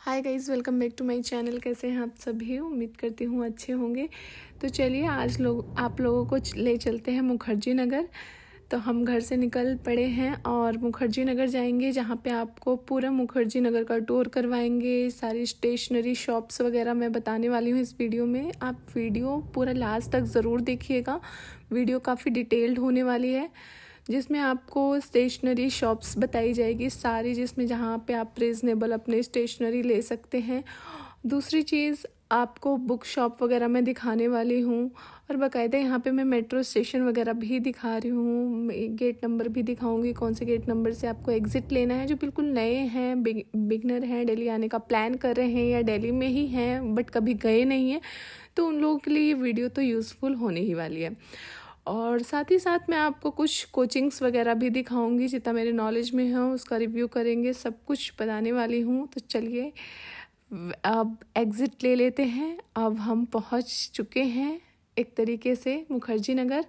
hi guys welcome back to my channel कैसे हैं आप सभी उम्मीद करती हूँ अच्छे होंगे तो चलिए आज लोग आप लोगों को ले चलते हैं मुखर्जी नगर तो हम घर से निकल पड़े हैं और मुखर्जी नगर जाएंगे जहाँ पे आपको पूरा मुखर्जी नगर का टूर करवाएंगे सारी स्टेशनरी शॉप्स वगैरह मैं बताने वाली हूँ इस वीडियो में आप वीडियो पूरा लास्ट तक ज़रूर देखिएगा वीडियो काफ़ी डिटेल्ड होने वाली है जिसमें आपको स्टेशनरी शॉप्स बताई जाएगी सारी जिसमें जहाँ पे आप रिजनेबल अपने स्टेशनरी ले सकते हैं दूसरी चीज़ आपको बुक शॉप वगैरह मैं दिखाने वाली हूँ और बाकायदा यहाँ पे मैं मेट्रो स्टेशन वगैरह भी दिखा रही हूँ गेट नंबर भी दिखाऊंगी कौन से गेट नंबर से आपको एग्ज़िट लेना है जो बिल्कुल नए हैं बिग, बिगनर हैं दिल्ली आने का प्लान कर रहे हैं या दिल्ली में ही हैं बट कभी गए नहीं हैं तो उन लोगों के लिए ये वीडियो तो यूज़फुल होने ही वाली है और साथ ही साथ मैं आपको कुछ कोचिंग्स वगैरह भी दिखाऊंगी जितना मेरे नॉलेज में है उसका रिव्यू करेंगे सब कुछ बताने वाली हूँ तो चलिए अब एग्ज़िट ले लेते हैं अब हम पहुँच चुके हैं एक तरीके से मुखर्जी नगर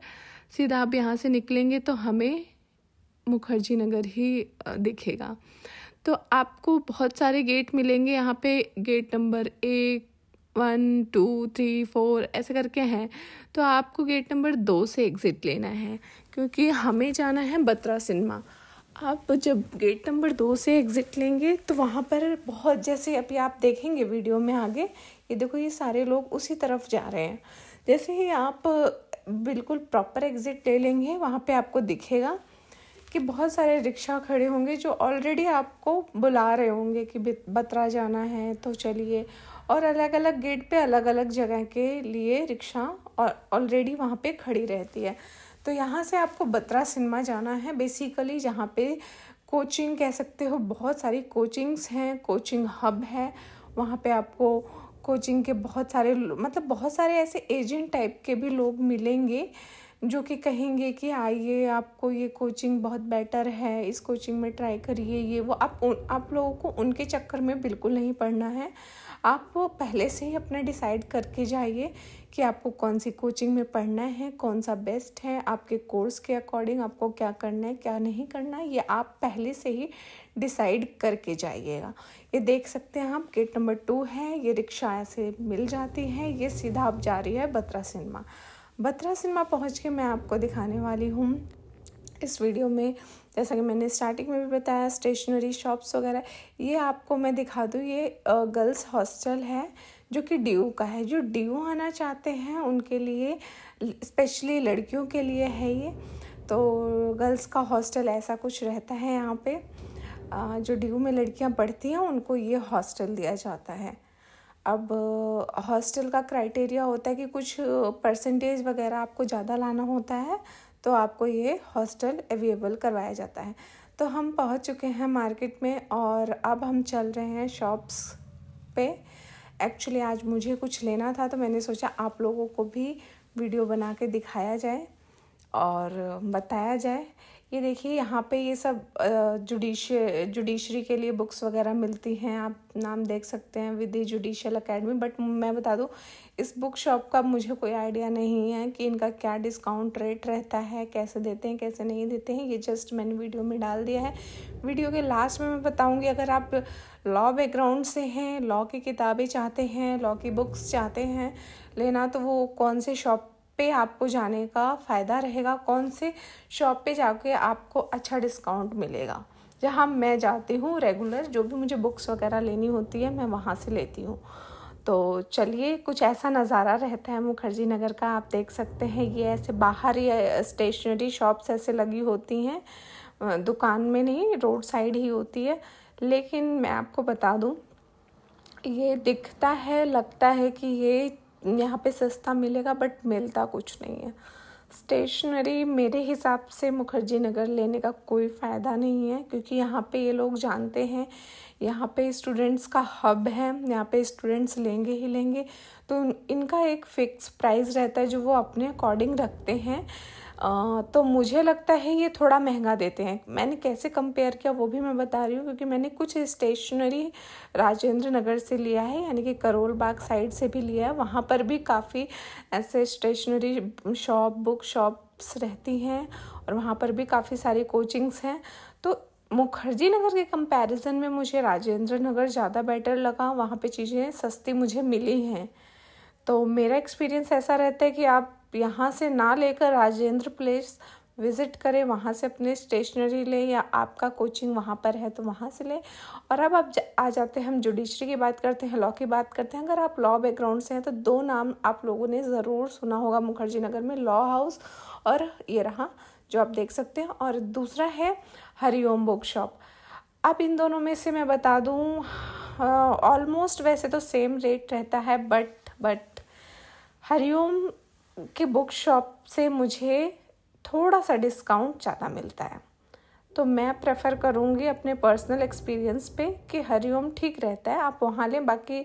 सीधा आप यहाँ से निकलेंगे तो हमें मुखर्जी नगर ही दिखेगा तो आपको बहुत सारे गेट मिलेंगे यहाँ पे गेट नंबर एक वन टू थ्री फोर ऐसे करके हैं तो आपको गेट नंबर दो से एग्ज़िट लेना है क्योंकि हमें जाना है बत्रा सिनेमा आप जब गेट नंबर दो से एग्ज़िट लेंगे तो वहाँ पर बहुत जैसे अभी आप देखेंगे वीडियो में आगे ये देखो ये सारे लोग उसी तरफ जा रहे हैं जैसे ही आप बिल्कुल प्रॉपर एग्ज़िट ले लेंगे वहाँ पे आपको दिखेगा कि बहुत सारे रिक्शा खड़े होंगे जो ऑलरेडी आपको बुला रहे होंगे कि बतरा जाना है तो चलिए और अलग अलग गेट पे अलग अलग जगह के लिए रिक्शा और ऑलरेडी वहाँ पे खड़ी रहती है तो यहाँ से आपको बत्रा सिनेमा जाना है बेसिकली जहाँ पे कोचिंग कह सकते हो बहुत सारी कोचिंग्स हैं कोचिंग हब है वहाँ पे आपको कोचिंग के बहुत सारे मतलब बहुत सारे ऐसे एजेंट टाइप के भी लोग मिलेंगे जो कि कहेंगे कि आइए आपको ये कोचिंग बहुत बेटर है इस कोचिंग में ट्राई करिए ये वो आप उन आप लोगों को उनके चक्कर में बिल्कुल नहीं पड़ना है आप पहले से ही अपना डिसाइड करके जाइए कि आपको कौन सी कोचिंग में पढ़ना है कौन सा बेस्ट है आपके कोर्स के अकॉर्डिंग आपको क्या करना है क्या नहीं करना है ये आप पहले से ही डिसाइड करके जाइएगा ये देख सकते हैं आप गेट नंबर टू है ये रिक्शा से मिल जाती है ये सीधा आप जा रही है बत्रा सिनेमा बत्रा सिनेमा पहुंच के मैं आपको दिखाने वाली हूँ इस वीडियो में जैसा कि मैंने स्टार्टिंग में भी बताया स्टेशनरी शॉप्स वगैरह ये आपको मैं दिखा दूँ ये गर्ल्स हॉस्टल है जो कि डी का है जो डी आना चाहते हैं उनके लिए स्पेशली लड़कियों के लिए है ये तो गर्ल्स का हॉस्टल ऐसा कुछ रहता है यहाँ पे जो डी में लड़कियाँ पढ़ती हैं उनको ये हॉस्टल दिया जाता है अब हॉस्टल का क्राइटेरिया होता है कि कुछ परसेंटेज वगैरह आपको ज़्यादा लाना होता है तो आपको ये हॉस्टल अवेलेबल करवाया जाता है तो हम पहुंच चुके हैं मार्केट में और अब हम चल रहे हैं शॉप्स पे एक्चुअली आज मुझे कुछ लेना था तो मैंने सोचा आप लोगों को भी वीडियो बना के दिखाया जाए और बताया जाए ये देखिए यहाँ पे ये सब जुडिश जुडिशरी के लिए बुक्स वगैरह मिलती हैं आप नाम देख सकते हैं विद जुडिशल अकेडमी बट मैं बता दूँ इस बुक शॉप का मुझे कोई आइडिया नहीं है कि इनका क्या डिस्काउंट रेट रहता है कैसे देते हैं कैसे नहीं देते हैं ये जस्ट मैंने वीडियो में डाल दिया है वीडियो के लास्ट में मैं बताऊँगी अगर आप लॉ बैकग्राउंड से हैं लॉ की किताबें चाहते हैं लॉ की बुक्स चाहते हैं लेना तो वो कौन से शॉप पे आपको जाने का फ़ायदा रहेगा कौन से शॉप पे जाके आपको अच्छा डिस्काउंट मिलेगा जहाँ मैं जाती हूँ रेगुलर जो भी मुझे बुक्स वगैरह लेनी होती है मैं वहाँ से लेती हूँ तो चलिए कुछ ऐसा नज़ारा रहता है मुखर्जी नगर का आप देख सकते हैं ये ऐसे बाहर ही स्टेशनरी शॉप्स ऐसे लगी होती हैं दुकान में नहीं रोड साइड ही होती है लेकिन मैं आपको बता दूँ ये दिखता है लगता है कि ये यहाँ पे सस्ता मिलेगा बट मिलता कुछ नहीं है स्टेशनरी मेरे हिसाब से मुखर्जी नगर लेने का कोई फ़ायदा नहीं है क्योंकि यहाँ पे ये लोग जानते हैं यहाँ पे स्टूडेंट्स का हब है यहाँ पे स्टूडेंट्स लेंगे ही लेंगे तो इनका एक फ़िक्स प्राइस रहता है जो वो अपने अकॉर्डिंग रखते हैं तो मुझे लगता है ये थोड़ा महंगा देते हैं मैंने कैसे कंपेयर किया वो भी मैं बता रही हूँ क्योंकि मैंने कुछ स्टेशनरी राजेंद्र नगर से लिया है यानी कि करोल बाग साइड से भी लिया है वहाँ पर भी काफ़ी ऐसे स्टेशनरी शॉप बुक शॉप्स रहती हैं और वहाँ पर भी काफ़ी सारी कोचिंग्स हैं तो मुखर्जी नगर के कंपैरिजन में मुझे राजेंद्र नगर ज़्यादा बेटर लगा वहाँ पे चीज़ें सस्ती मुझे मिली हैं तो मेरा एक्सपीरियंस ऐसा रहता है कि आप यहाँ से ना लेकर राजेंद्र प्लेस विज़िट करें वहाँ से अपने स्टेशनरी लें या आपका कोचिंग वहाँ पर है तो वहाँ से लें और अब आप आ जाते हैं हम जुडिशरी की बात करते हैं लॉ की बात करते हैं अगर आप लॉ बैकग्राउंड से हैं तो दो नाम आप लोगों ने ज़रूर सुना होगा मुखर्जी नगर में लॉ हाउस और ये रहा जो आप देख सकते हैं और दूसरा है हरिओम बुक शॉप अब इन दोनों में से मैं बता दूँ ऑलमोस्ट वैसे तो सेम रेट रहता है बट बट हरिओम के बुक शॉप से मुझे थोड़ा सा डिस्काउंट ज़्यादा मिलता है तो मैं प्रेफर करूँगी अपने पर्सनल एक्सपीरियंस पे कि हरिओम ठीक रहता है आप वहाँ लें बाकी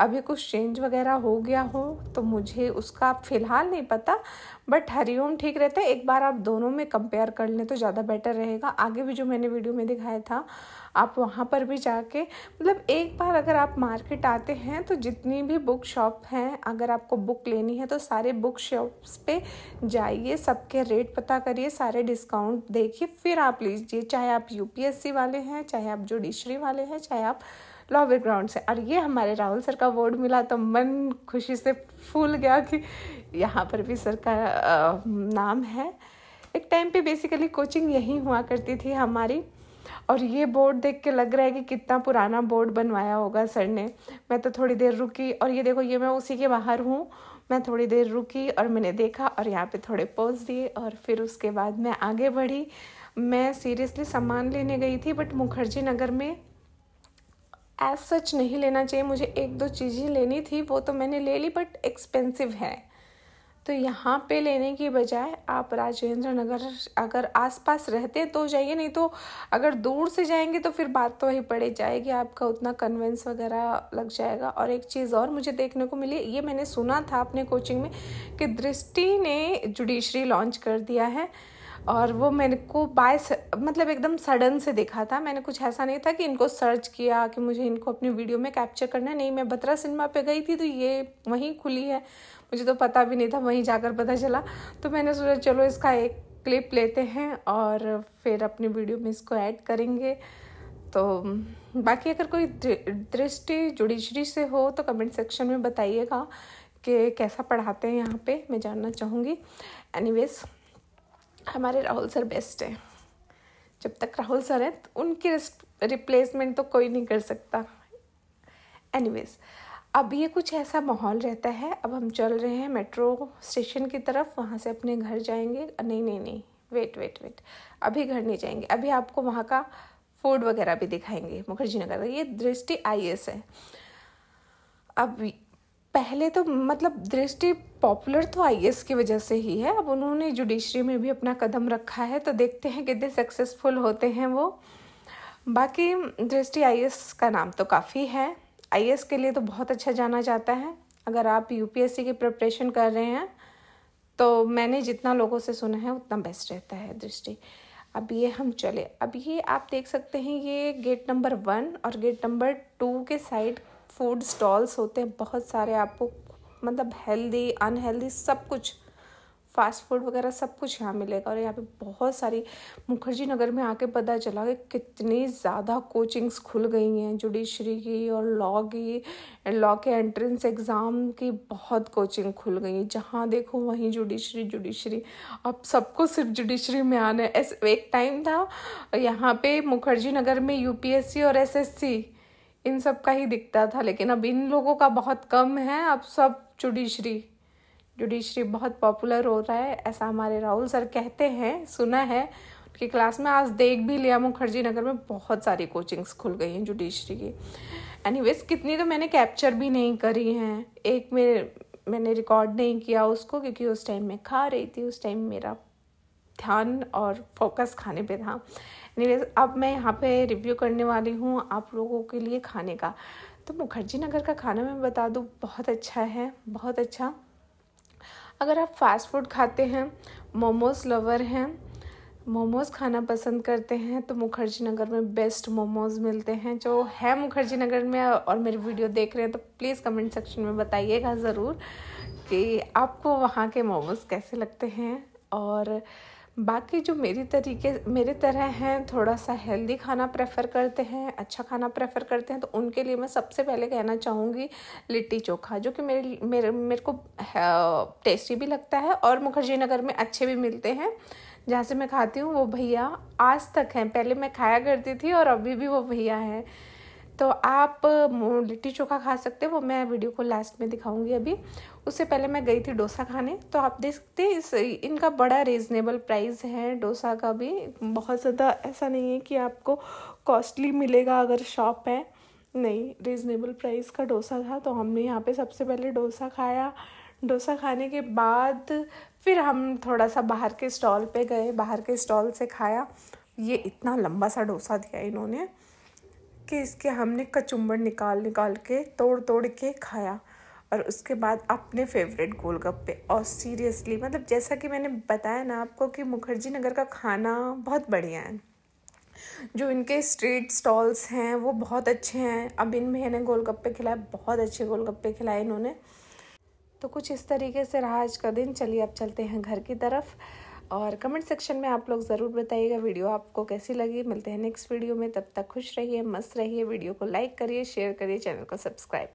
अभी कुछ चेंज वगैरह हो गया हो तो मुझे उसका फ़िलहाल नहीं पता बट हरिओम ठीक रहता है एक बार आप दोनों में कंपेयर कर लें तो ज़्यादा बेटर रहेगा आगे भी जो मैंने वीडियो में दिखाया था आप वहाँ पर भी जाके मतलब एक बार अगर आप मार्केट आते हैं तो जितनी भी बुक शॉप हैं अगर आपको बुक लेनी है तो सारे बुक शॉप्स पे जाइए सबके रेट पता करिए सारे डिस्काउंट देखिए फिर आप लीजिए चाहे आप यूपीएससी वाले हैं चाहे आप जुडिशरी वाले हैं चाहे आप लॉबे ग्राउंड से और ये हमारे राहुल सर का अवार्ड मिला तो मन खुशी से फूल गया कि यहाँ पर भी सर का नाम है एक टाइम पे बेसिकली कोचिंग यहीं हुआ करती थी हमारी और ये बोर्ड देख के लग रहा है कि कितना पुराना बोर्ड बनवाया होगा सर ने मैं तो थोड़ी देर रुकी और ये देखो ये मैं उसी के बाहर हूँ मैं थोड़ी देर रुकी और मैंने देखा और यहाँ पे थोड़े पोज दिए और फिर उसके बाद मैं आगे बढ़ी मैं सीरियसली सामान लेने गई थी बट मुखर्जी नगर में एज सच नहीं लेना चाहिए मुझे एक दो चीज़ें लेनी थी वो तो मैंने ले ली बट एक्सपेंसिव है तो यहाँ पे लेने की बजाय आप राजेंद्र नगर अगर आसपास रहते हैं तो जाइए नहीं तो अगर दूर से जाएंगे तो फिर बात तो वही पड़े जाएगी आपका उतना कन्वेंस वगैरह लग जाएगा और एक चीज़ और मुझे देखने को मिली ये मैंने सुना था अपने कोचिंग में कि दृष्टि ने जुडिशरी लॉन्च कर दिया है और वो मैंने को बाय मतलब एकदम सडन से देखा था मैंने कुछ ऐसा नहीं था कि इनको सर्च किया कि मुझे इनको अपनी वीडियो में कैप्चर करना नहीं मैं बत्रा सिनेमा पे गई थी तो ये वहीं खुली है मुझे तो पता भी नहीं था वहीं जाकर पता चला तो मैंने सोचा चलो इसका एक क्लिप लेते हैं और फिर अपनी वीडियो में इसको ऐड करेंगे तो बाकी अगर कोई दृष्टि जुडिशरी से हो तो कमेंट सेक्शन में बताइएगा कि कैसा पढ़ाते हैं यहाँ पे मैं जानना चाहूँगी एनीवेज हमारे राहुल सर बेस्ट हैं जब तक राहुल सर हैं तो उनकी रिप्लेसमेंट तो कोई नहीं कर सकता एनीवेज अब ये कुछ ऐसा माहौल रहता है अब हम चल रहे हैं मेट्रो स्टेशन की तरफ वहाँ से अपने घर जाएंगे नहीं नहीं नहीं वेट वेट वेट अभी घर नहीं जाएंगे अभी आपको वहाँ का फूड वगैरह भी दिखाएंगे मुखर्जी नगर ये दृष्टि आई है अब पहले तो मतलब दृष्टि पॉपुलर तो आई की वजह से ही है अब उन्होंने जुडिशरी में भी अपना कदम रखा है तो देखते हैं कितने सक्सेसफुल होते हैं वो बाकी दृष्टि आई का नाम तो काफ़ी है आई के लिए तो बहुत अच्छा जाना जाता है अगर आप यू की प्रिपरेशन कर रहे हैं तो मैंने जितना लोगों से सुना है उतना बेस्ट रहता है दृष्टि अब ये हम चले अब ये आप देख सकते हैं ये गेट नंबर वन और गेट नंबर टू के साइड फूड स्टॉल्स होते हैं बहुत सारे आपको मतलब हेल्दी अनहेल्दी सब कुछ फास्ट फूड वगैरह सब कुछ यहाँ मिलेगा और यहाँ पे बहुत सारी मुखर्जी नगर में आके पता चला कि कितनी ज़्यादा कोचिंग्स खुल गई हैं जुडिशरी की और लॉ की लॉ के एंट्रेंस एग्ज़ाम की बहुत कोचिंग खुल गई हैं जहाँ देखो वहीं जुडिशरी जुडिशरी अब सबको सिर्फ जुडिशरी में आना है ऐसे एक टाइम था यहाँ पे मुखर्जी नगर में यू और एस इन सब का ही दिखता था लेकिन अब इन लोगों का बहुत कम है अब सब जुडिशरी जुडिशरी बहुत पॉपुलर हो रहा है ऐसा हमारे राहुल सर कहते हैं सुना है उनकी क्लास में आज देख भी लिया मुखर्जी नगर में बहुत सारी कोचिंग्स खुल गई हैं जुडिशरी की एनी कितनी तो मैंने कैप्चर भी नहीं करी हैं एक मेरे मैंने रिकॉर्ड नहीं किया उसको क्योंकि उस टाइम मैं खा रही थी उस टाइम मेरा ध्यान और फोकस खाने पे था एनी अब मैं यहाँ पे रिव्यू करने वाली हूँ आप लोगों के लिए खाने का तो मुखर्जी नगर का खाना मैं बता दूँ बहुत अच्छा है बहुत अच्छा अगर आप फास्ट फूड खाते हैं मोमोज़ लवर हैं मोमोज़ खाना पसंद करते हैं तो मुखर्जी नगर में बेस्ट मोमोज़ मिलते हैं जो है मुखर्जी नगर में और मेरी वीडियो देख रहे हैं तो प्लीज़ कमेंट सेक्शन में बताइएगा ज़रूर कि आपको वहाँ के मोमोज़ कैसे लगते हैं और बाकी जो मेरी तरीके मेरे तरह हैं थोड़ा सा हेल्दी खाना प्रेफर करते हैं अच्छा खाना प्रेफर करते हैं तो उनके लिए मैं सबसे पहले कहना चाहूँगी लिट्टी चोखा जो कि मेरे मेरे मेरे को टेस्टी भी लगता है और मुखर्जी नगर में अच्छे भी मिलते हैं जहाँ से मैं खाती हूँ वो भैया आज तक हैं पहले मैं खाया करती थी और अभी भी वो भैया हैं तो आप लिट्टी चोखा खा सकते हैं वो मैं वीडियो को लास्ट में दिखाऊंगी अभी उससे पहले मैं गई थी डोसा खाने तो आप देख सकते इस इनका बड़ा रिजनेबल प्राइस है डोसा का भी बहुत ज़्यादा ऐसा नहीं है कि आपको कॉस्टली मिलेगा अगर शॉप है नहीं रीज़नेबल प्राइस का डोसा था तो हमने यहाँ पे सबसे पहले डोसा खाया डोसा खाने के बाद फिर हम थोड़ा सा बाहर के स्टॉल पे गए बाहर के स्टॉल से खाया ये इतना लंबा सा डोसा दिया इन्होंने कि इसके हमने कचुम्बर निकाल निकाल के तोड़ तोड़ के खाया और उसके बाद अपने फेवरेट गोलगप्पे और सीरियसली मतलब जैसा कि मैंने बताया ना आपको कि मुखर्जी नगर का खाना बहुत बढ़िया है जो इनके स्ट्रीट स्टॉल्स हैं वो बहुत अच्छे हैं अब इन मैंने ने गोलगप्पे खिलाए बहुत अच्छे गोलगप्पे खिलाए इन्होंने तो कुछ इस तरीके से रहा आज का दिन चलिए अब चलते हैं घर की तरफ और कमेंट सेक्शन में आप लोग ज़रूर बताइएगा वीडियो आपको कैसी लगी मिलते हैं नेक्स्ट वीडियो में तब तक खुश रहिए मस्त रहिए वीडियो को लाइक करिए शेयर करिए चैनल को सब्सक्राइब